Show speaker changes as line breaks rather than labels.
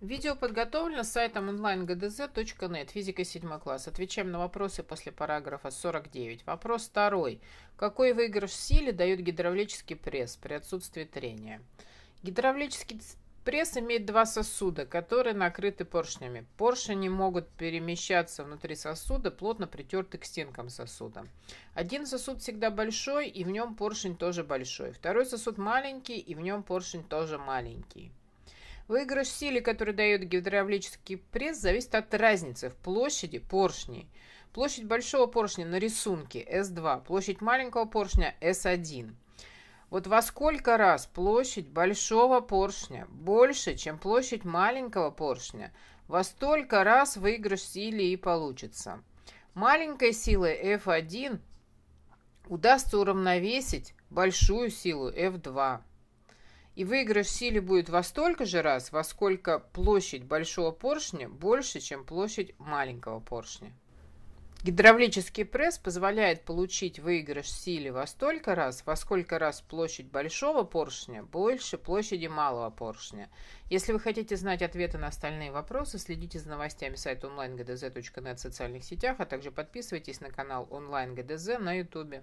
Видео подготовлено сайтом онлайн-гдз.нет. Физика 7 класс. Отвечаем на вопросы после параграфа 49. Вопрос второй. Какой выигрыш в силе дает гидравлический пресс при отсутствии трения? Гидравлический пресс имеет два сосуда, которые накрыты поршнями. Поршни могут перемещаться внутри сосуда, плотно притерты к стенкам сосуда. Один сосуд всегда большой, и в нем поршень тоже большой. Второй сосуд маленький, и в нем поршень тоже маленький. Выигрыш силы, который дает гидравлический пресс, зависит от разницы в площади поршней. Площадь большого поршня на рисунке S2, площадь маленького поршня S1. Вот во сколько раз площадь большого поршня больше, чем площадь маленького поршня, во столько раз выигрыш силы и получится. Маленькой силой F1 удастся уравновесить большую силу F2 и выигрыш в силе будет во столько же раз, во сколько площадь большого поршня больше, чем площадь маленького поршня. Гидравлический пресс позволяет получить выигрыш в силе во столько раз, во сколько раз площадь большого поршня больше площади малого поршня. Если вы хотите знать ответы на остальные вопросы, следите за новостями сайта онлайн.гдз.нет в социальных сетях, а также подписывайтесь на канал онлайн.гдз на ютубе.